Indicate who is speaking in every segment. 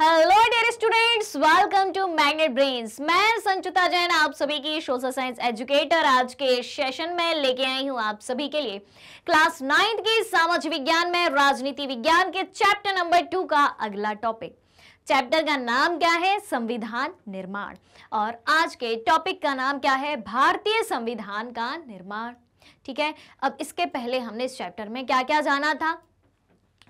Speaker 1: Hello dear students welcome to Magnet Brains मैं संचिता जैन आप सभी की सोशल साइंस एजुकेटर आज के सेशन में लेके आई हूं आप सभी के लिए क्लास नाइन्थ की सामाजिक विज्ञान में राजनीति विज्ञान के चैप्टर नंबर टू का अगला टॉपिक चैप्टर का नाम क्या है संविधान निर्माण और आज के टॉपिक का नाम क्या है भारतीय संविधान का निर्माण ठीक है अब इसके पहले हमने इस चैप्टर में क्या क्या जाना था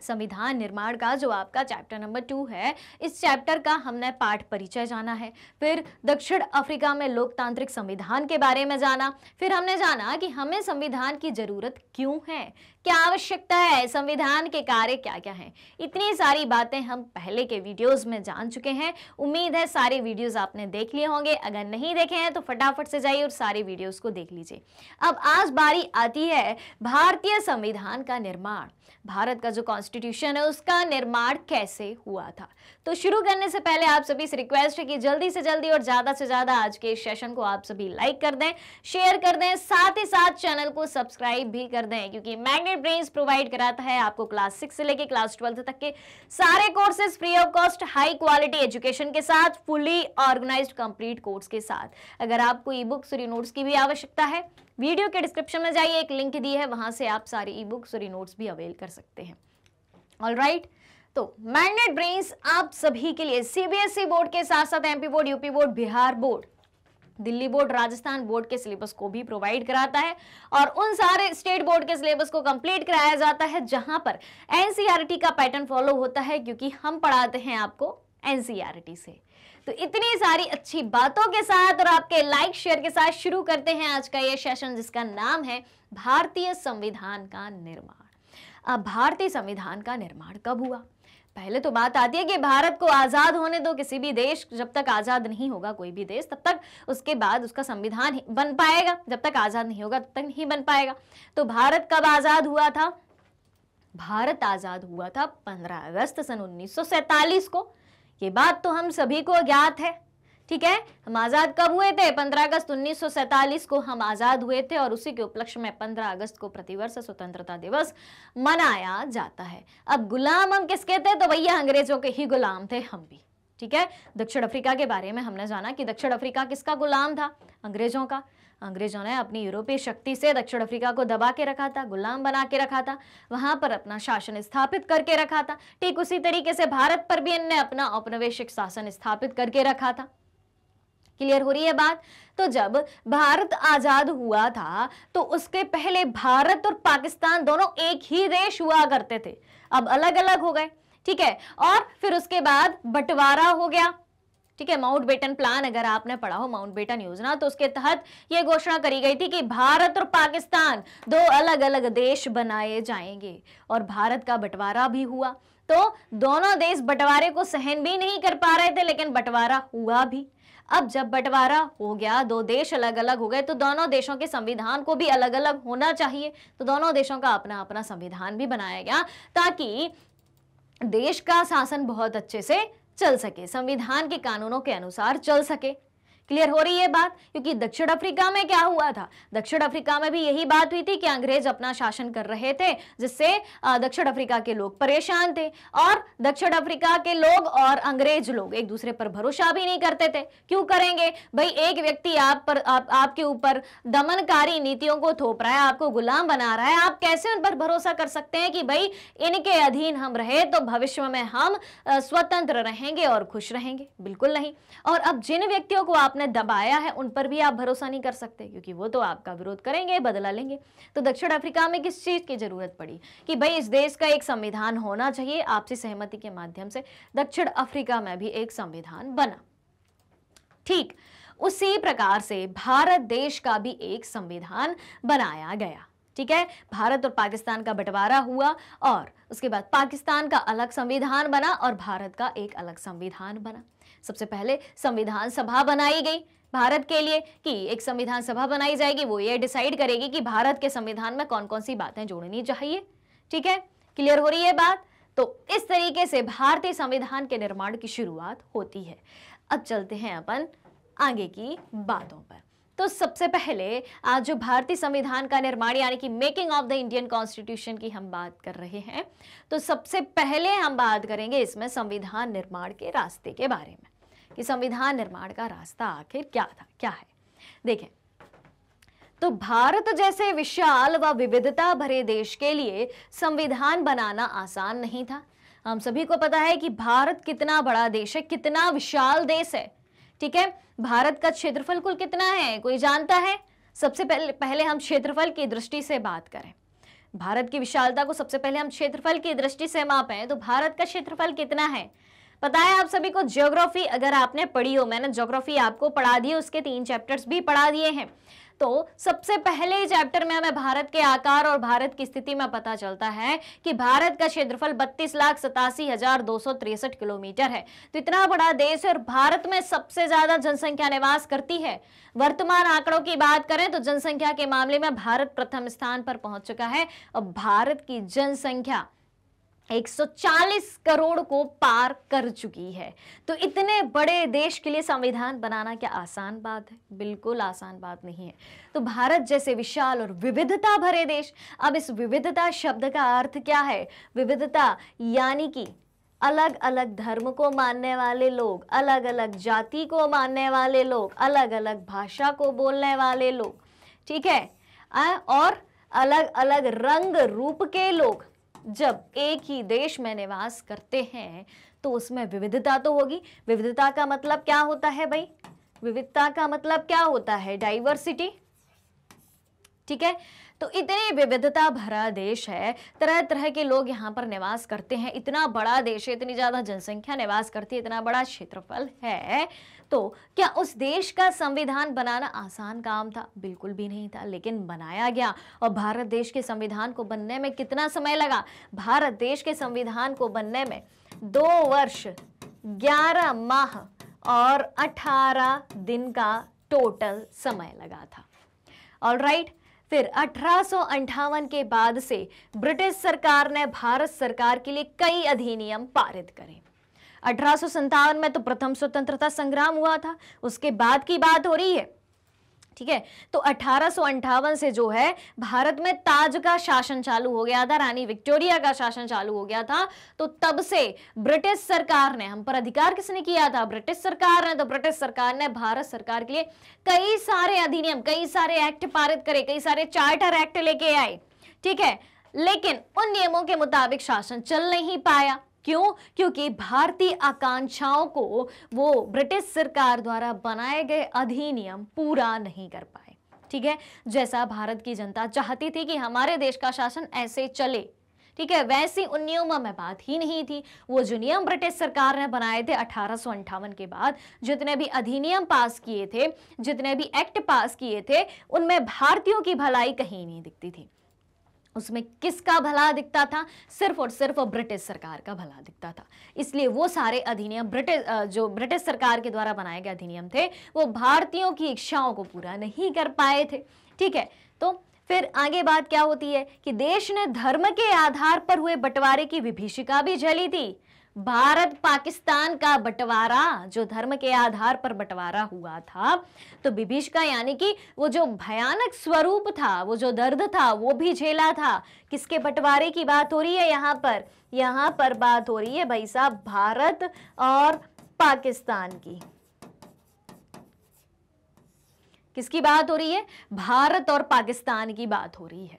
Speaker 1: संविधान निर्माण का जो आपका चैप्टर नंबर टू है इस चैप्टर का हमने पाठ परिचय जाना है फिर दक्षिण अफ्रीका में लोकतांत्रिक संविधान के बारे में जाना फिर हमने जाना कि हमें संविधान की जरूरत क्यों है क्या आवश्यकता है संविधान के कार्य क्या क्या हैं इतनी सारी बातें हम पहले के वीडियोस में जान चुके हैं उम्मीद है सारे वीडियोस आपने देख लिए होंगे अगर नहीं देखे हैं तो फटाफट से जाइए और सारे वीडियोस को देख लीजिए अब आज बारी आती है भारतीय संविधान का निर्माण भारत का जो कॉन्स्ट कॉन्स्टिट्यूशन है उसका निर्माण कैसे हुआ था तो शुरू करने से पहले आप सभी से रिक्वेस्ट है कि जल्दी से जल्दी और ज़्यादा से ज़्यादा आज के सेशन को आप सभी लाइक कर दें शेयर कर दें साथ ही साथ चैनल को सब्सक्राइब भी कर दें क्योंकि मैग्नेट ब्रेन्स प्रोवाइड कराता है आपको क्लास सिक्स से लेकर क्लास ट्वेल्थ तक के सारे courses free of cost high quality education के साथ फुली ऑर्गेनाइज कंप्लीट कोर्स के साथ अगर आपको ई बुक्स और नोट्स की भी आवश्यकता है वीडियो के डिस्क्रिप्शन में जाइए एक लिंक दी है वहां से आप सारी ई बुक्स और नोट्स भी अवेल कर सकते हैं ऑल राइट तो मैग्नेट ब्रेन्स आप सभी के लिए सीबीएसई e बोर्ड के साथ साथ MP board UP board Bihar board Delhi board Rajasthan board के सिलेबस को भी प्रोवाइड कराता है और उन सारे स्टेट बोर्ड के सिलेबस को कंप्लीट कराया जाता है जहां पर एनसीआरटी e का पैटर्न फॉलो होता है क्योंकि हम पढ़ाते हैं आपको एनसीआरटी e से तो इतनी सारी अच्छी बातों के साथ और आपके लाइक शेयर के साथ शुरू करते हैं आज का यह सेशन जिसका नाम है भारतीय संविधान का निर्माण भारतीय संविधान का निर्माण कब हुआ पहले तो बात आती है कि भारत को आज़ाद होने दो किसी भी देश जब तक आज़ाद नहीं होगा कोई भी देश तब तक उसके बाद उसका संविधान बन पाएगा जब तक आज़ाद नहीं होगा तब तक नहीं बन पाएगा तो भारत कब आज़ाद हुआ था भारत आज़ाद हुआ था 15 अगस्त सन 1947 को ये बात तो हम सभी को ज्ञात है ठीक है हम आज़ाद कब हुए थे 15 अगस्त 1947 को हम आज़ाद हुए थे और उसी के उपलक्ष्य में 15 अगस्त को प्रतिवर्ष स्वतंत्रता दिवस मनाया जाता है अब गुलाम हम किसके थे तो भैया अंग्रेजों के ही गुलाम थे हम भी ठीक है दक्षिण अफ्रीका के बारे में हमने जाना कि दक्षिण अफ्रीका किसका गुलाम था अंग्रेजों का अंग्रेजों ने अपनी यूरोपीय शक्ति से दक्षिण अफ्रीका को दबा के रखा था गुलाम बना के रखा था वहां पर अपना शासन स्थापित करके रखा था ठीक उसी तरीके से भारत पर भी इनने अपना औपनिवेशिक शासन स्थापित करके रखा था क्लियर हो रही है बात तो जब भारत आजाद हुआ था तो उसके पहले भारत और पाकिस्तान दोनों एक ही देश हुआ करते थे अब अलग अलग हो गए ठीक है और फिर उसके बाद बंटवारा हो गया ठीक है माउंट बेटन प्लान अगर आपने पढ़ा हो माउंट बेटन योजना तो उसके तहत यह घोषणा करी गई थी कि भारत और पाकिस्तान दो अलग अलग देश बनाए जाएंगे और भारत का बंटवारा भी हुआ तो दोनों देश बंटवारे को सहन भी नहीं कर पा रहे थे लेकिन बंटवारा हुआ भी अब जब बंटवारा हो गया दो देश अलग अलग हो गए तो दोनों देशों के संविधान को भी अलग अलग होना चाहिए तो दोनों देशों का अपना अपना संविधान भी बनाया गया ताकि देश का शासन बहुत अच्छे से चल सके संविधान के कानूनों के अनुसार चल सके क्लियर हो रही है बात क्योंकि दक्षिण अफ्रीका में क्या हुआ था दक्षिण अफ्रीका में भी यही बात हुई थी कि अंग्रेज अपना शासन कर रहे थे जिससे दक्षिण अफ्रीका के लोग परेशान थे और दक्षिण अफ्रीका के लोग और अंग्रेज लोग एक दूसरे पर भरोसा भी नहीं करते थे क्यों करेंगे भाई एक व्यक्ति आप पर आप, आपके ऊपर दमनकारी नीतियों को थोप रहा है आपको गुलाम बना रहा है आप कैसे उन पर भरोसा कर सकते हैं कि भाई इनके अधीन हम रहे तो भविष्य में हम स्वतंत्र रहेंगे और खुश रहेंगे बिल्कुल नहीं और अब जिन व्यक्तियों को आप आपने दबाया है उन पर भी आप भरोसा नहीं कर सकते क्योंकि वो तो आपका विरोध करेंगे बदला लेंगे तो दक्षिण अफ्रीका में किस चीज़ की ज़रूरत पड़ी कि भाई इस देश का एक संविधान होना चाहिए आपसी सहमति के माध्यम से दक्षिण अफ्रीका में भी एक संविधान बना ठीक उसी प्रकार से भारत देश का भी एक संविधान बनाया गया ठीक है भारत और पाकिस्तान का बंटवारा हुआ और उसके बाद पाकिस्तान का अलग संविधान बना और भारत का एक अलग संविधान बना सबसे पहले संविधान सभा बनाई गई भारत के लिए कि एक संविधान सभा बनाई जाएगी वो ये डिसाइड करेगी कि भारत के संविधान में कौन कौन सी बातें जोड़नी चाहिए ठीक है क्लियर हो रही है बात तो इस तरीके से भारतीय संविधान के निर्माण की शुरुआत होती है अब चलते हैं अपन आगे की बातों पर तो सबसे पहले आज जो भारतीय संविधान का निर्माण यानी कि making of the Indian constitution की हम बात कर रहे हैं तो सबसे पहले हम बात करेंगे इसमें संविधान निर्माण के रास्ते के बारे में कि संविधान निर्माण का रास्ता आखिर क्या था क्या है देखें तो भारत जैसे विशाल व विविधता भरे देश के लिए संविधान बनाना आसान नहीं था हम सभी को पता है कि भारत कितना बड़ा देश है कितना विशाल देश है ठीक है भारत का क्षेत्रफल कुल कितना है कोई जानता है सबसे पहले पहले हम क्षेत्रफल की दृष्टि से बात करें भारत की विशालता को सबसे पहले हम क्षेत्रफल की दृष्टि से मापें तो भारत का क्षेत्रफल कितना है पता है आप सभी को ज्योग्राफी अगर आपने पढ़ी हो मैंने ज्योग्राफी आपको पढ़ा दी उसके तीन चैप्टर्स भी पढ़ा दिए हैं तो सबसे पहले चैप्टर में हमें भारत के आकार और भारत की स्थिति में पता चलता है कि भारत का क्षेत्रफल बत्तीस लाख सतासी हजार दो सौ तिरसठ किलोमीटर है तो इतना बड़ा देश है और भारत में सबसे ज्यादा जनसंख्या निवास करती है वर्तमान आंकड़ों की बात करें तो जनसंख्या के मामले में भारत प्रथम स्थान पर पहुंच चुका है और भारत की जनसंख्या 140 करोड़ को पार कर चुकी है तो इतने बड़े देश के लिए संविधान बनाना क्या आसान बात है बिल्कुल आसान बात नहीं है तो भारत जैसे विशाल और विविधता भरे देश अब इस विविधता शब्द का अर्थ क्या है विविधता यानी कि अलग अलग धर्म को मानने वाले लोग अलग अलग जाति को मानने वाले लोग अलग अलग भाषा को बोलने वाले लोग ठीक है और अलग अलग रंग रूप के लोग जब एक ही देश में निवास करते हैं तो उसमें विविधता तो होगी विविधता का मतलब क्या होता है भाई विविधता का मतलब क्या होता है डाइवर्सिटी ठीक है तो इतनी विविधता भरा देश है तरह तरह के लोग यहाँ पर निवास करते हैं इतना बड़ा देश है इतनी ज़्यादा जनसंख्या निवास करती है इतना बड़ा क्षेत्रफल है तो क्या उस देश का संविधान बनाना आसान काम था बिल्कुल भी नहीं था लेकिन बनाया गया और भारत देश के संविधान को बनने में कितना समय लगा भारत देश के संविधान को बनने में दो वर्ष ग्यारह माह और अठारह दिन का टोटल समय लगा था ऑल राइट right, फिर अठारह के बाद से ब्रिटिश सरकार ने भारत सरकार के लिए कई अधिनियम पारित करे अठारह में तो प्रथम स्वतंत्रता संग्राम हुआ था उसके बाद की बात हो रही है ठीक है तो अठारह से जो है भारत में ताज का शासन चालू हो गया था रानी विक्टोरिया का शासन चालू हो गया था तो तब से ब्रिटिश सरकार ने हम पर अधिकार किसने किया था ब्रिटिश सरकार ने तो ब्रिटिश सरकार ने भारत सरकार के लिए कई सारे अधिनियम कई सारे एक्ट पारित करे कई सारे चार्टर एक्ट लेके आए ठीक है लेकिन उन नियमों के मुताबिक शासन चल नहीं पाया क्यों क्योंकि भारतीय आकांक्षाओं को वो ब्रिटिश सरकार द्वारा बनाए गए अधिनियम पूरा नहीं कर पाए ठीक है जैसा भारत की जनता चाहती थी कि हमारे देश का शासन ऐसे चले ठीक है वैसी उन नियमों में बात ही नहीं थी वो जो नियम ब्रिटिश सरकार ने बनाए थे अठारह के बाद जितने भी अधिनियम पास किए थे जितने भी एक्ट पास किए थे उनमें भारतीयों की भलाई कहीं नहीं दिखती थी उसमें किसका भला दिखता था सिर्फ और सिर्फ ब्रिटिश सरकार का भला दिखता था इसलिए वो सारे अधिनियम ब्रिटिश जो ब्रिटिश सरकार के द्वारा बनाए गए अधिनियम थे वो भारतीयों की इच्छाओं को पूरा नहीं कर पाए थे ठीक है तो फिर आगे बात क्या होती है कि देश ने धर्म के आधार पर हुए बंटवारे की विभीषिका भी झली थी भारत पाकिस्तान का बंटवारा जो धर्म के आधार पर बंटवारा हुआ था तो विभीषिका यानी कि वो जो भयानक स्वरूप था वो जो दर्द था वो भी झेला था किसके बंटवारे की बात हो रही है यहाँ पर यहाँ पर बात हो रही है भाई साहब भारत और पाकिस्तान की किसकी बात हो रही है भारत और पाकिस्तान की बात हो रही है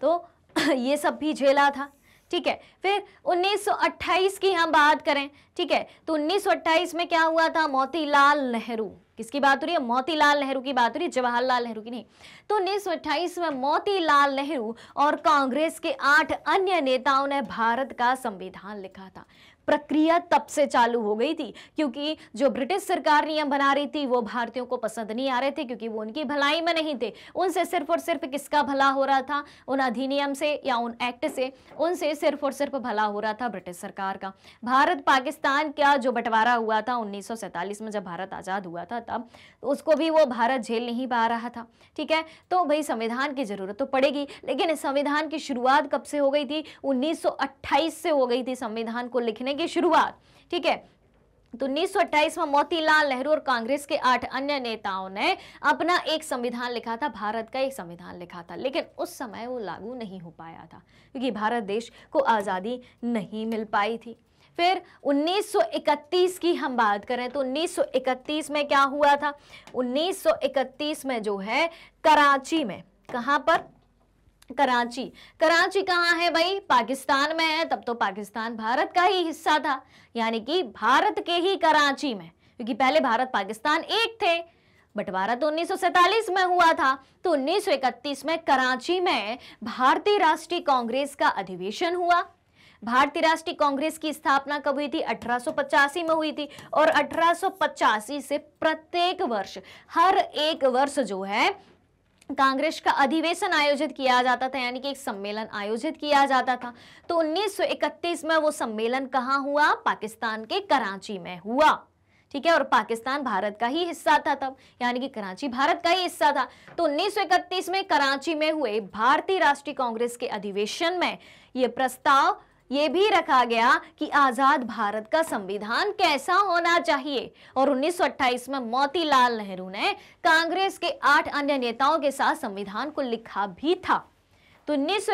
Speaker 1: तो ये सब भी झेला था ठीक है फिर 1928 की हम बात करें ठीक है तो 1928 में क्या हुआ था मोतीलाल नेहरू किसकी बात हो रही है मोतीलाल नेहरू की बात हो रही है जवाहरलाल नेहरू की नहीं तो 1928 में मोतीलाल नेहरू और कांग्रेस के आठ अन्य नेताओं ने भारत का संविधान लिखा था प्रक्रिया तब से चालू हो गई थी क्योंकि जो ब्रिटिश सरकार नियम बना रही थी वो भारतीयों को पसंद नहीं आ रहे थे क्योंकि वो उनकी भलाई में नहीं थे उनसे सिर्फ और सिर्फ किसका भला हो रहा था उन अधिनियम से या उन एक्ट से उनसे सिर्फ और सिर्फ भला हो रहा था ब्रिटिश सरकार का भारत पाकिस्तान का जो बंटवारा हुआ था उन्नीस में जब भारत आज़ाद हुआ था तब तो उसको भी वो भारत झेल नहीं पा रहा था ठीक है तो भाई संविधान की ज़रूरत तो पड़ेगी लेकिन संविधान की शुरुआत कब से हो गई थी उन्नीस से हो गई थी संविधान को लिखने करने की शुरुआत ठीक है तो 1928 में मोतीलाल नेहरू और कांग्रेस के आठ अन्य नेताओं ने अपना एक संविधान लिखा था भारत का एक संविधान लिखा था लेकिन उस समय वो लागू नहीं हो पाया था क्योंकि भारत देश को आज़ादी नहीं मिल पाई थी फिर 1931 की हम बात करें तो 1931 में क्या हुआ था 1931 में जो है कराची में कहाँ पर कराची कराची कहाँ है भाई पाकिस्तान में है तब तो पाकिस्तान भारत का ही हिस्सा था यानी कि भारत के ही कराची में क्योंकि पहले भारत पाकिस्तान एक थे बंटवारा तो उन्नीस में हुआ था तो 1931 में कराची में भारतीय राष्ट्रीय कांग्रेस का अधिवेशन हुआ भारतीय राष्ट्रीय कांग्रेस की स्थापना कब हुई थी अठारह में हुई थी और अठारह से प्रत्येक वर्ष हर एक वर्ष जो है कांग्रेस का अधिवेशन आयोजित किया जाता था यानी कि एक सम्मेलन आयोजित किया जाता था तो 1931 में वो सम्मेलन कहाँ हुआ पाकिस्तान के कराची में हुआ ठीक है और पाकिस्तान भारत का ही हिस्सा था तब यानी कि कराची भारत का ही हिस्सा था तो 1931 में कराची में हुए भारतीय राष्ट्रीय कांग्रेस के अधिवेशन में ये प्रस्ताव ये भी रखा गया कि आज़ाद भारत का संविधान कैसा होना चाहिए और 1928 में मोतीलाल नेहरू ने कांग्रेस के आठ अन्य नेताओं के साथ संविधान को लिखा भी था तो उन्नीस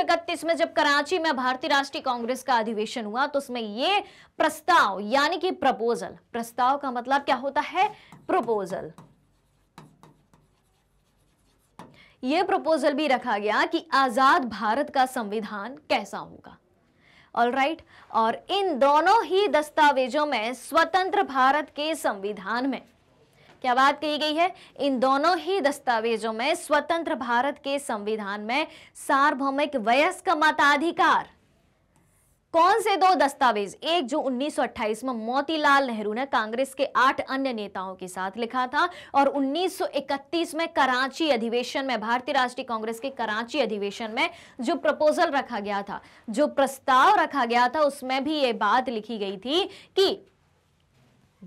Speaker 1: में जब कराची में भारतीय राष्ट्रीय कांग्रेस का अधिवेशन हुआ तो उसमें ये प्रस्ताव यानी कि प्रपोजल प्रस्ताव का मतलब क्या होता है प्रपोजल ये प्रपोजल भी रखा गया कि आजाद भारत का संविधान कैसा होगा ऑल right? और इन दोनों ही दस्तावेजों में स्वतंत्र भारत के संविधान में क्या बात कही गई है इन दोनों ही दस्तावेजों में स्वतंत्र भारत के संविधान में सार्वभौमिक वयस्क मताधिकार कौन से दो दस्तावेज एक जो 1928 में मोतीलाल नेहरू ने कांग्रेस के आठ अन्य नेताओं के साथ लिखा था और 1931 में कराची अधिवेशन में भारतीय राष्ट्रीय कांग्रेस के कराची अधिवेशन में जो प्रपोजल रखा गया था जो प्रस्ताव रखा गया था उसमें भी ये बात लिखी गई थी कि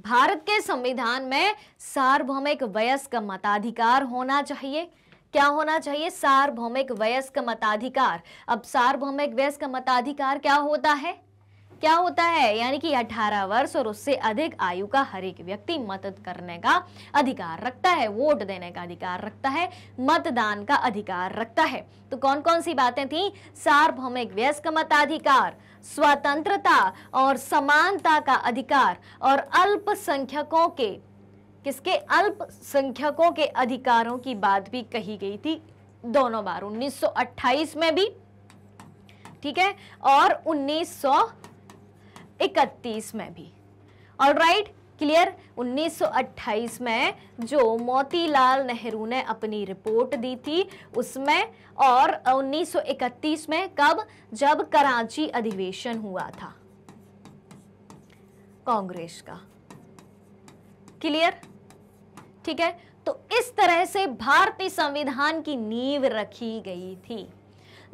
Speaker 1: भारत के संविधान में सार्वभौमिक वयस्क मताधिकार होना चाहिए क्या होना चाहिए सार्वभौमिक वयस्क मताधिकार अब सार्वभौमिक वयस्क मताधिकार क्या होता है क्या होता है यानी कि 18 वर्ष और उससे अधिक आयु का हर एक व्यक्ति मदद करने का अधिकार रखता है वोट देने का अधिकार रखता है मतदान का अधिकार रखता है तो कौन कौन सी बातें थी सार्वभौमिक व्यस्क मताधिकार स्वतंत्रता और समानता का अधिकार और अल्पसंख्यकों के किसके अल्पसंख्यकों के अधिकारों की बात भी कही गई थी दोनों बार 1928 में भी ठीक है और 1931 में भी और राइट क्लियर 1928 में जो मोतीलाल नेहरू ने अपनी रिपोर्ट दी थी उसमें और 1931 में कब जब कराची अधिवेशन हुआ था कांग्रेस का क्लियर ठीक है तो इस तरह से भारतीय संविधान की नींव रखी गई थी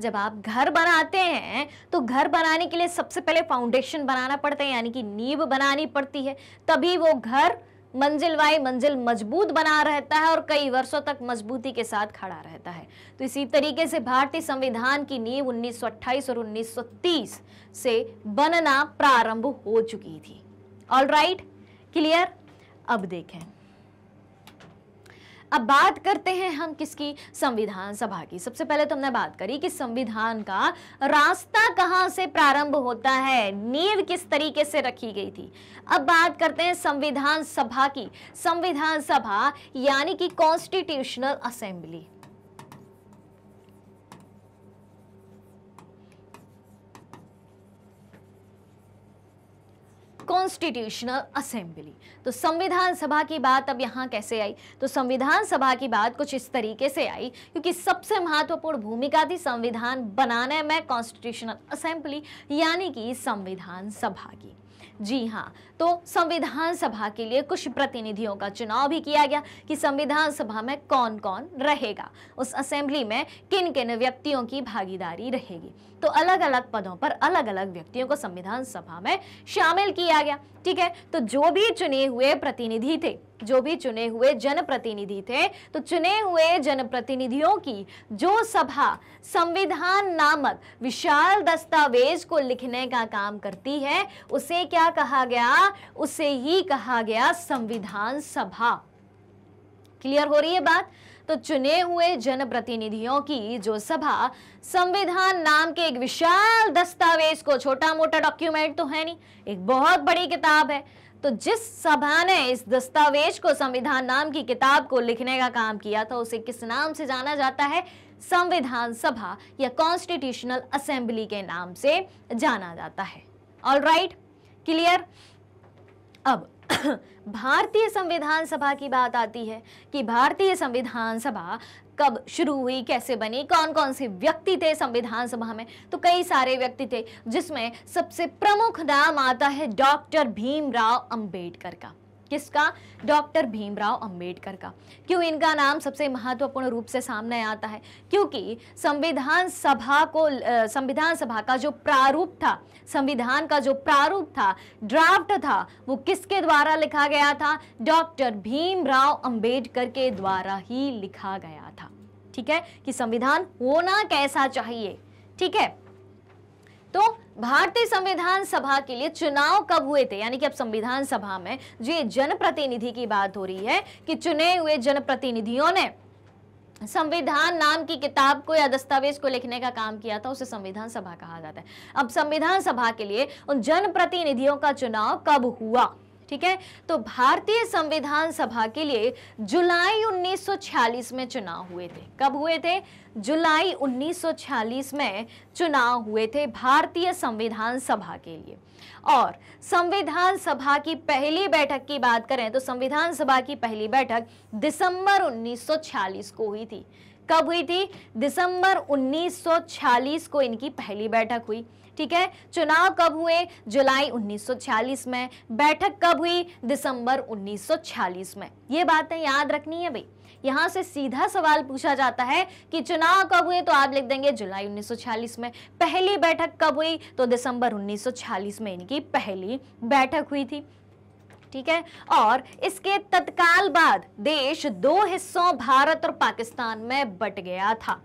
Speaker 1: जब आप घर बनाते हैं तो घर बनाने के लिए सबसे पहले फाउंडेशन बनाना पड़ता है यानी कि नींव बनानी पड़ती है तभी वो घर मंजिल वाई मंजिल मजबूत बना रहता है और कई वर्षों तक मजबूती के साथ खड़ा रहता है तो इसी तरीके से भारतीय संविधान की नींव 1928 और 1930 से बनना प्रारंभ हो चुकी थी ऑल राइट क्लियर अब देखें अब बात करते हैं हम किसकी संविधान सभा की सबसे पहले तो हमने बात करी कि संविधान का रास्ता कहाँ से प्रारंभ होता है नींव किस तरीके से रखी गई थी अब बात करते हैं संविधान सभा की संविधान सभा यानी कि कॉन्स्टिट्यूशनल असेंबली कॉन्स्टिट्यूशनल असेंबली तो संविधान सभा की बात अब यहाँ कैसे आई तो संविधान सभा की बात कुछ इस तरीके से आई क्योंकि सबसे महत्वपूर्ण भूमिका थी संविधान बनाने में कॉन्स्टिट्यूशनल असेंबली यानी कि संविधान सभा की जी हाँ तो संविधान सभा के लिए कुछ प्रतिनिधियों का चुनाव भी किया गया कि संविधान सभा में कौन कौन रहेगा उस असेंबली में किन किन व्यक्तियों की भागीदारी रहेगी तो अलग अलग पदों पर अलग अलग व्यक्तियों को संविधान सभा में शामिल किया गया ठीक है तो जो भी चुने हुए प्रतिनिधि थे जो भी चुने हुए जनप्रतिनिधि थे तो चुने हुए जनप्रतिनिधियों की जो सभा संविधान नामक विशाल दस्तावेज को लिखने का काम करती है उसे क्या कहा गया उसे ही कहा गया संविधान सभा क्लियर हो रही है बात तो चुने हुए जनप्रतिनिधियों की जो सभा संविधान नाम के एक विशाल दस्तावेज को छोटा मोटा डॉक्यूमेंट तो है नहीं एक बहुत बड़ी किताब है तो जिस सभा ने इस दस्तावेज को संविधान नाम की किताब को लिखने का काम किया था उसे किस नाम से जाना जाता है संविधान सभा या कॉन्स्टिट्यूशनल असेंबली के नाम से जाना जाता है ऑल राइट क्लियर अब भारतीय संविधान सभा की बात आती है कि भारतीय संविधान सभा कब शुरू हुई कैसे बनी कौन कौन से व्यक्ति थे संविधान सभा में तो कई सारे व्यक्ति थे जिसमें सबसे प्रमुख नाम आता है डॉक्टर भीमराव अंबेडकर का किसका डॉक्टर भीमराव अंबेडकर का क्यों इनका नाम सबसे महत्वपूर्ण रूप से सामने आता है क्योंकि संविधान सभा को संविधान सभा का जो प्रारूप था संविधान का जो प्रारूप था ड्राफ्ट था वो किसके द्वारा लिखा गया था डॉक्टर भीमराव अंबेडकर के द्वारा ही लिखा गया था ठीक है कि संविधान होना कैसा चाहिए ठीक है तो भारतीय संविधान सभा के लिए चुनाव कब हुए थे यानी कि अब संविधान सभा में जो ये जनप्रतिनिधि की बात हो रही है कि चुने हुए जनप्रतिनिधियों ने संविधान नाम की किताब को या दस्तावेज को लिखने का काम किया था उसे संविधान सभा कहा जाता है अब संविधान सभा के लिए उन जनप्रतिनिधियों का चुनाव कब हुआ ठीक है तो भारतीय संविधान सभा के लिए जुलाई 1946 में चुनाव हुए थे कब हुए थे जुलाई 1946 में चुनाव हुए थे भारतीय संविधान सभा के लिए और संविधान सभा की पहली बैठक की बात करें तो संविधान सभा की पहली बैठक दिसंबर 1946 को हुई थी कब हुई थी दिसंबर 1946 को इनकी पहली बैठक हुई ठीक है चुनाव कब हुए जुलाई 1946 में बैठक कब हुई दिसंबर 1946 में ये बातें याद रखनी है भाई यहाँ से सीधा सवाल पूछा जाता है कि चुनाव कब हुए तो आप लिख देंगे जुलाई 1946 में पहली बैठक कब हुई तो दिसंबर 1946 में इनकी पहली बैठक हुई थी ठीक है और इसके तत्काल बाद देश दो हिस्सों भारत और पाकिस्तान में बट गया था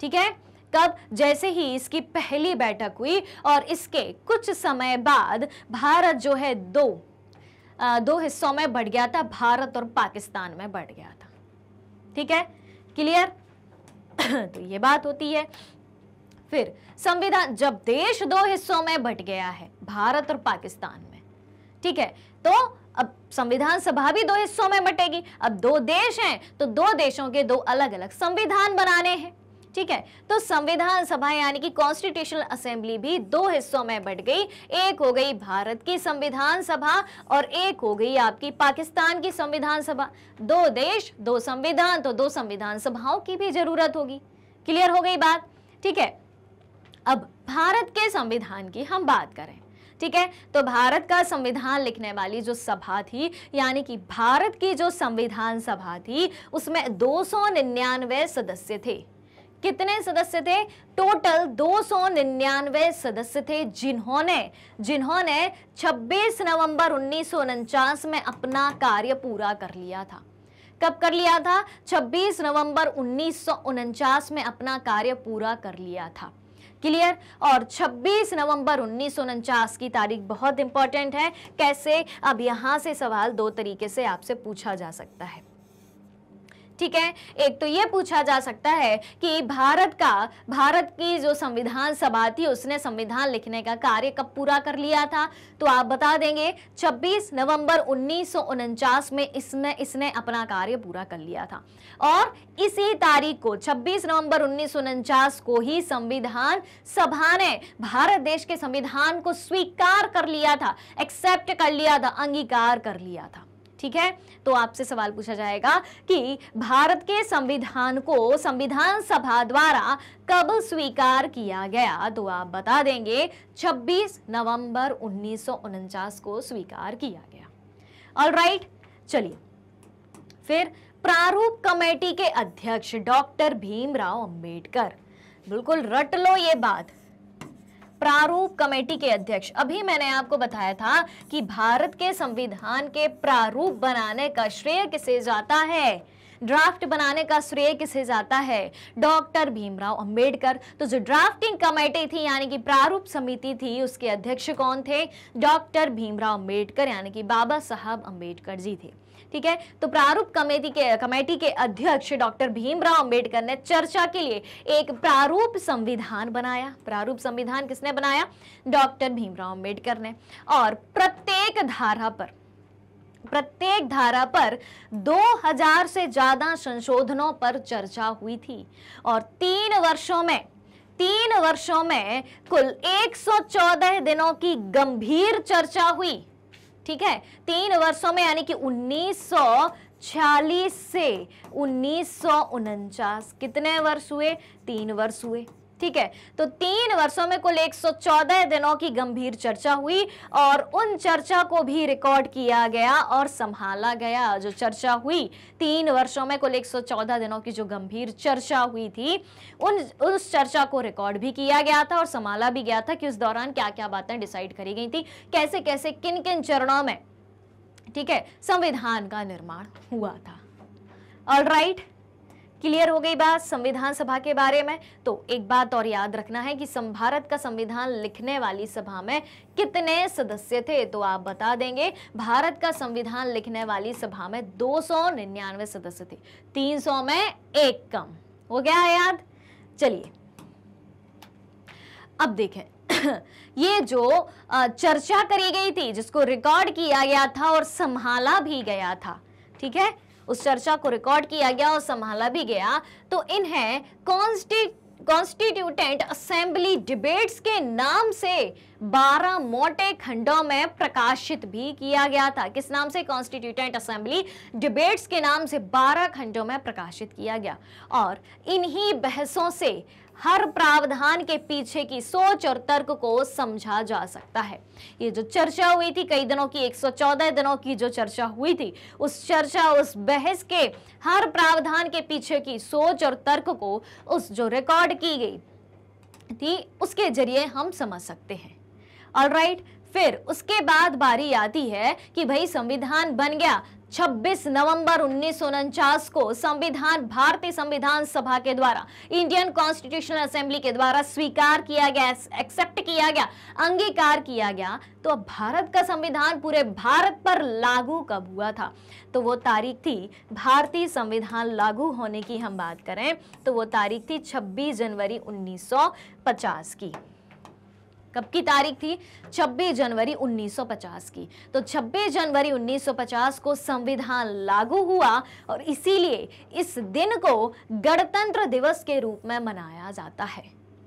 Speaker 1: ठीक है तब जैसे ही इसकी पहली बैठक हुई और इसके कुछ समय बाद भारत जो है दो आ, दो हिस्सों में बढ़ गया था भारत और पाकिस्तान में बढ़ गया था ठीक है क्लियर तो ये बात होती है फिर संविधान जब देश दो हिस्सों में बट गया है भारत और पाकिस्तान में ठीक है तो अब संविधान सभा भी दो हिस्सों में बटेगी अब दो देश हैं तो दो देशों के दो अलग अलग संविधान बनाने हैं ठीक है तो संविधान सभा यानी कि कॉन्स्टिट्यूशनल असेंबली भी दो हिस्सों में बट गई एक हो गई भारत की संविधान सभा और एक हो गई आपकी पाकिस्तान की संविधान सभा दो देश दो संविधान तो दो संविधान सभाओं की भी जरूरत होगी क्लियर हो गई बात ठीक है अब भारत के संविधान की हम बात करें ठीक है तो भारत का संविधान लिखने वाली जो सभा थी यानी कि भारत की जो संविधान सभा थी उसमें दो सौ निन्यानवे सदस्य थे कितने सदस्य थे टोटल 299 सदस्य थे जिन्होंने जिन्होंने 26 नवंबर उन्नीस में अपना कार्य पूरा कर लिया था कब कर लिया था 26 नवंबर उन्नीस में अपना कार्य पूरा कर लिया था क्लियर और 26 नवंबर उन्नीस की तारीख बहुत इंपॉर्टेंट है कैसे अब यहाँ से सवाल दो तरीके से आपसे पूछा जा सकता है ठीक है एक तो ये पूछा जा सकता है कि भारत का भारत की जो संविधान सभा थी उसने संविधान लिखने का कार्य कब पूरा कर लिया था तो आप बता देंगे 26 नवंबर उन्नीस में इसने इसने अपना कार्य पूरा कर लिया था और इसी तारीख को 26 नवंबर उन्नीस को ही संविधान सभा ने भारत देश के संविधान को स्वीकार कर लिया था एक्सेप्ट कर लिया था अंगीकार कर लिया था ठीक है तो आपसे सवाल पूछा जाएगा कि भारत के संविधान को संविधान सभा द्वारा कब स्वीकार किया गया तो आप बता देंगे 26 नवंबर उन्नीस को स्वीकार किया गया ऑल राइट चलिए फिर प्रारूप कमेटी के अध्यक्ष डॉक्टर भीमराव अंबेडकर बिल्कुल रट लो ये बात प्रारूप कमेटी के अध्यक्ष अभी मैंने आपको बताया था कि भारत के संविधान के प्रारूप बनाने का श्रेय किसे जाता है ड्राफ्ट बनाने का श्रेय किसे जाता है डॉक्टर भीमराव अंबेडकर तो जो ड्राफ्टिंग कमेटी थी यानी कि प्रारूप समिति थी उसके अध्यक्ष कौन थे डॉक्टर भीमराव अंबेडकर यानी कि बाबा साहब अंबेडकर जी थे ठीक है तो प्रारूप कमेटी के कमेटी के अध्यक्ष डॉक्टर भीमराव अंबेडकर ने चर्चा के लिए एक प्रारूप संविधान बनाया प्रारूप संविधान किसने बनाया डॉक्टर भीमराव अंबेडकर ने और प्रत्येक धारा पर प्रत्येक धारा पर 2000 से ज्यादा संशोधनों पर चर्चा हुई थी और तीन वर्षों में तीन वर्षों में कुल 114 दिनों की गंभीर चर्चा हुई ठीक है तीन वर्षों में यानी कि 1946 से उन्नीस कितने वर्ष हुए तीन वर्ष हुए ठीक है तो तीन वर्षों में कुल 114 दिनों की गंभीर चर्चा हुई और उन चर्चा को भी रिकॉर्ड किया गया और संभाला गया जो चर्चा हुई तीन वर्षों में कुल 114 दिनों की जो गंभीर चर्चा हुई थी उन उस चर्चा को रिकॉर्ड भी किया गया था और संभाला भी गया था कि उस दौरान क्या क्या बातें डिसाइड करी गई थी कैसे कैसे किन किन चरणों में ठीक है संविधान का निर्माण हुआ था ऑल राइट right. क्लियर हो गई बात संविधान सभा के बारे में तो एक बात और याद रखना है कि भारत का संविधान लिखने वाली सभा में कितने सदस्य थे तो आप बता देंगे भारत का संविधान लिखने वाली सभा में दो सौ निन्यानवे सदस्य थे तीन सौ में एक कम हो गया है याद चलिए अब देखें ये जो चर्चा करी गई थी जिसको रिकॉर्ड किया गया था और संभाला भी गया था ठीक है उस चर्चा को रिकॉर्ड किया गया और संभाला भी गया तो इन्हें कॉन्स्टिट्यूटेंट असेंबली डिबेट्स के नाम से 12 मोटे खंडों में प्रकाशित भी किया गया था किस नाम से कॉन्स्टिट्यूटेंट असेंबली डिबेट्स के नाम से 12 खंडों में प्रकाशित किया गया और इन्हीं बहसों से हर प्रावधान के पीछे की सोच और तर्क को समझा जा सकता है ये जो चर्चा हुई थी कई दिनों की 114 दिनों की जो चर्चा हुई थी उस चर्चा उस बहस के हर प्रावधान के पीछे की सोच और तर्क को उस जो रिकॉर्ड की गई थी उसके जरिए हम समझ सकते हैं ऑल फिर उसके बाद बारी आती है कि भाई संविधान बन गया 26 नवंबर उन्नीस को संविधान भारतीय संविधान सभा के द्वारा इंडियन कॉन्स्टिट्यूशनल असेंबली के द्वारा स्वीकार किया गया एक्सेप्ट किया गया अंगीकार किया गया तो अब भारत का संविधान पूरे भारत पर लागू कब हुआ था तो वो तारीख थी भारतीय संविधान लागू होने की हम बात करें तो वो तारीख थी 26 जनवरी 1950 की कब की तारीख थी 26 जनवरी 1950 की तो 26 जनवरी 1950 को संविधान लागू हुआ और इसीलिए इस दिन को गणतंत्र दिवस के रूप में मनाया जाता है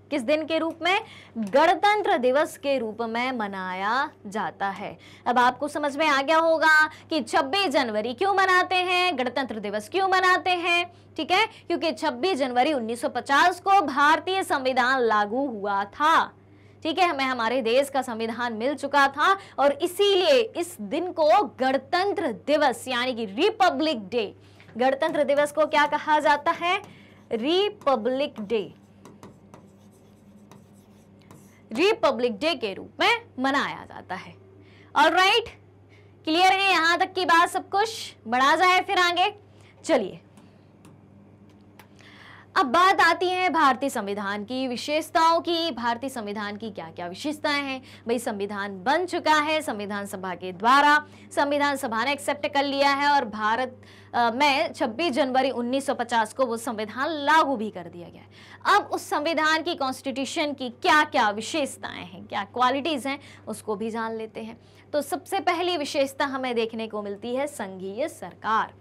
Speaker 1: किस दिन के रूप में गणतंत्र दिवस के रूप में मनाया जाता है अब आपको समझ में आ गया होगा कि 26 जनवरी क्यों मनाते हैं गणतंत्र दिवस क्यों मनाते हैं ठीक है क्योंकि 26 जनवरी 1950 को भारतीय संविधान लागू हुआ था ठीक है हमें हमारे देश का संविधान मिल चुका था और इसीलिए इस दिन को गणतंत्र दिवस यानी कि रिपब्लिक डे गणतंत्र दिवस को क्या कहा जाता है रिपब्लिक डे रिपब्लिक डे के रूप में मनाया जाता है और राइट क्लियर है यहां तक की बात सब कुछ बढ़ा जाए फिर आगे चलिए अब बात आती है भारतीय संविधान की विशेषताओं की भारतीय संविधान की क्या क्या विशेषताएं हैं भाई संविधान बन चुका है संविधान सभा के द्वारा संविधान सभा ने एक्सेप्ट कर लिया है और भारत में 26 जनवरी 1950 को वो संविधान लागू भी कर दिया गया है अब उस संविधान की कॉन्स्टिट्यूशन की क्या क्या विशेषताएं हैं क्या क्वालिटीज़ हैं उसको भी जान लेते हैं तो सबसे पहली विशेषता हमें देखने को मिलती है संघीय सरकार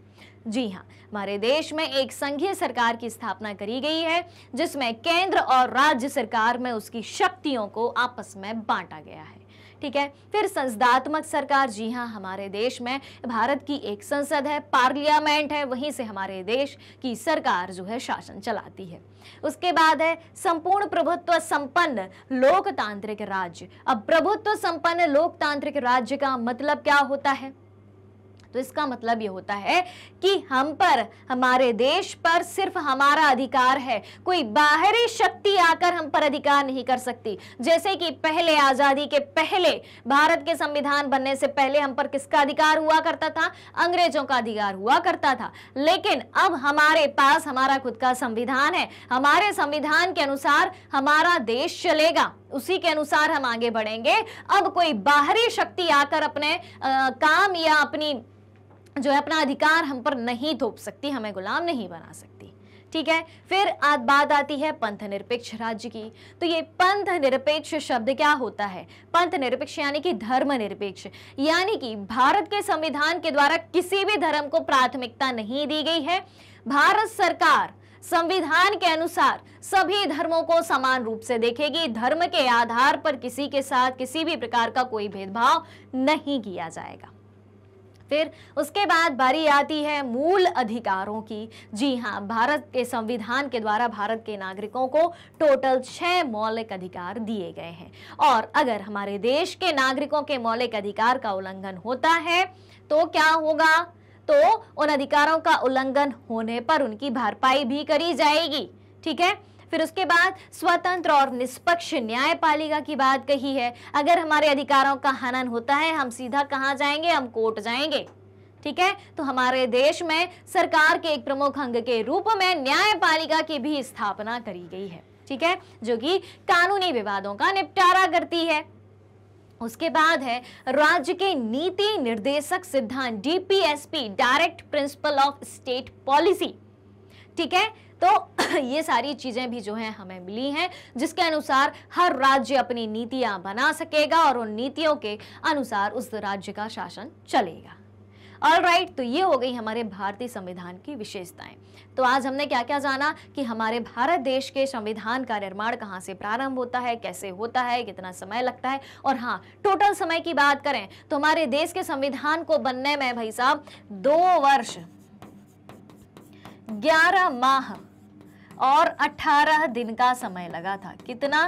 Speaker 1: जी हाँ हमारे देश में एक संघीय सरकार की स्थापना करी गई है जिसमें केंद्र और राज्य सरकार में उसकी शक्तियों को आपस में बांटा गया है ठीक है फिर संसदात्मक सरकार जी हाँ हमारे देश में भारत की एक संसद है पार्लियामेंट है वहीं से हमारे देश की सरकार जो है शासन चलाती है उसके बाद है संपूर्ण प्रभुत्व संपन्न लोकतांत्रिक राज्य अब प्रभुत्व संपन्न लोकतांत्रिक राज्य का मतलब क्या होता है तो इसका मतलब ये होता है कि हम पर हमारे देश पर सिर्फ हमारा अधिकार है कोई बाहरी शक्ति आकर हम पर अधिकार नहीं कर सकती जैसे कि पहले आजादी के पहले भारत के संविधान बनने से पहले हम पर किसका अधिकार हुआ करता था अंग्रेजों का अधिकार हुआ करता था लेकिन अब हमारे पास हमारा खुद का संविधान है हमारे संविधान के अनुसार हमारा देश चलेगा उसी के अनुसार हम आगे बढ़ेंगे अब कोई बाहरी शक्ति आकर अपने आ, काम या अपनी जो है अपना अधिकार हम पर नहीं थोप सकती हमें गुलाम नहीं बना सकती ठीक है फिर आज बात आती है पंथ निरपेक्ष राज्य की तो ये पंथ निरपेक्ष शब्द क्या होता है पंथ निरपेक्ष यानी कि धर्म निरपेक्ष यानी कि भारत के संविधान के द्वारा किसी भी धर्म को प्राथमिकता नहीं दी गई है भारत सरकार संविधान के अनुसार सभी धर्मों को समान रूप से देखेगी धर्म के आधार पर किसी के साथ किसी भी प्रकार का कोई भेदभाव नहीं किया जाएगा फिर उसके बाद बारी आती है मूल अधिकारों की जी हाँ भारत के संविधान के द्वारा भारत के नागरिकों को टोटल छह मौलिक अधिकार दिए गए हैं और अगर हमारे देश के नागरिकों के मौलिक अधिकार का उल्लंघन होता है तो क्या होगा तो उन अधिकारों का उल्लंघन होने पर उनकी भरपाई भी करी जाएगी ठीक है फिर उसके बाद स्वतंत्र और निष्पक्ष न्यायपालिका की बात कही है अगर हमारे अधिकारों का हनन होता है हम सीधा कहाँ जाएंगे हम कोर्ट जाएंगे ठीक है तो हमारे देश में सरकार के एक प्रमुख अंग के रूप में न्यायपालिका की भी स्थापना करी गई है ठीक है जो कि कानूनी विवादों का निपटारा करती है उसके बाद है राज्य के नीति निर्देशक सिद्धांत DPSP direct principle of state policy ठीक है तो ये सारी चीज़ें भी जो हैं हमें मिली हैं जिसके अनुसार हर राज्य अपनी नीतियां बना सकेगा और उन नीतियों के अनुसार उस राज्य का शासन चलेगा ऑल राइट right, तो ये हो गई हमारे भारतीय संविधान की विशेषताएं तो आज हमने क्या क्या जाना कि हमारे भारत देश के संविधान का निर्माण कहाँ से प्रारंभ होता है कैसे होता है कितना समय लगता है और हाँ टोटल समय की बात करें तो हमारे देश के संविधान को बनने में भाई साहब दो वर्ष ग्यारह माह और अठारह दिन का समय लगा था कितना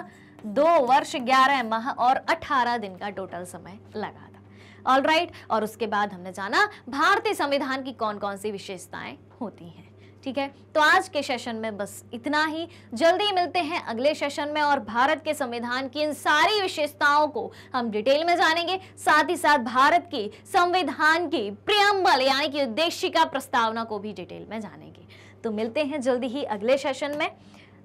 Speaker 1: दो वर्ष ग्यारह माह और अठारह दिन का टोटल समय लगा था ऑल राइट right, और उसके बाद हमने जाना भारतीय संविधान की कौन कौन सी विशेषताएं होती हैं ठीक है तो आज के सेशन में बस इतना ही जल्दी मिलते हैं अगले सेशन में और भारत के संविधान की इन सारी विशेषताओं को हम डिटेल में जानेंगे साथ ही साथ भारत की संविधान की प्रियम्बल यानी कि उद्देश्य प्रस्तावना को भी डिटेल में जानेंगे तो मिलते हैं जल्दी ही अगले सेशन में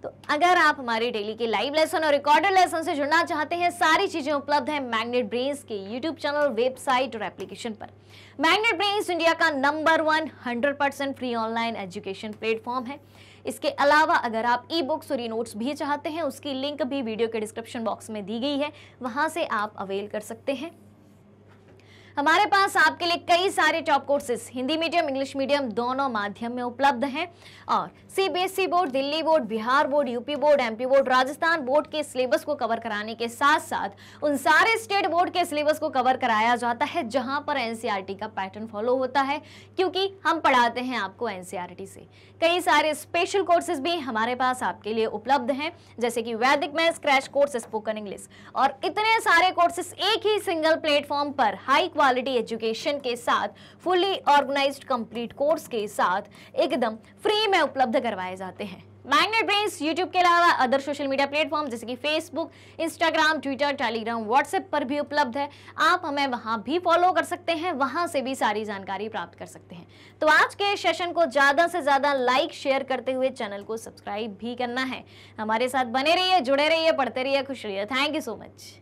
Speaker 1: तो अगर आप हमारी डेली के लाइव लेसन और रिकॉर्डेड लेसन से जुड़ना चाहते हैं सारी चीज़ें उपलब्ध हैं मैग्नेट ब्रेन्स के यूट्यूब चैनल वेबसाइट और एप्लीकेशन पर मैग्नेट ब्रेन्स इंडिया का number one hundred free online education platform है इसके अलावा अगर आप ई बुक्स और ई नोट्स भी चाहते हैं उसकी लिंक भी वीडियो के डिस्क्रिप्शन बॉक्स में दी गई है वहां से आप अवेल कर सकते हैं हमारे पास आपके लिए कई सारे top courses Hindi medium English medium दोनों माध्यम में उपलब्ध हैं और CBSE board e Delhi board Bihar board UP board MP board Rajasthan board के सिलेबस को कवर कराने के साथ साथ उन सारे स्टेट बोर्ड के सिलेबस को कवर कराया जाता है जहां पर एनसीआरटी e का पैटर्न फॉलो होता है क्योंकि हम पढ़ाते हैं आपको एनसीआरटी e से कई सारे स्पेशल कोर्सेज भी हमारे पास आपके लिए उपलब्ध हैं जैसे कि वैदिक math crash course spoken English और इतने सारे कोर्सेस एक ही सिंगल प्लेटफॉर्म पर हाई क्वालिटी एजुकेशन के साथ फुली ऑर्गेनाइज कंप्लीट कोर्स के साथ एकदम फ्री में उपलब्ध करवाए जाते हैं मैग्नेट ब्रेन्स यूट्यूब के अलावा अदर सोशल मीडिया प्लेटफॉर्म जैसे कि Facebook Instagram Twitter Telegram WhatsApp पर भी उपलब्ध है आप हमें वहां भी फॉलो कर सकते हैं वहां से भी सारी जानकारी प्राप्त कर सकते हैं तो आज के सेशन को ज़्यादा से ज़्यादा लाइक शेयर करते हुए चैनल को सब्सक्राइब भी करना है हमारे साथ बने रहिए जुड़े रहिए पढ़ते रहिए खुश रहिए थैंक यू सो मच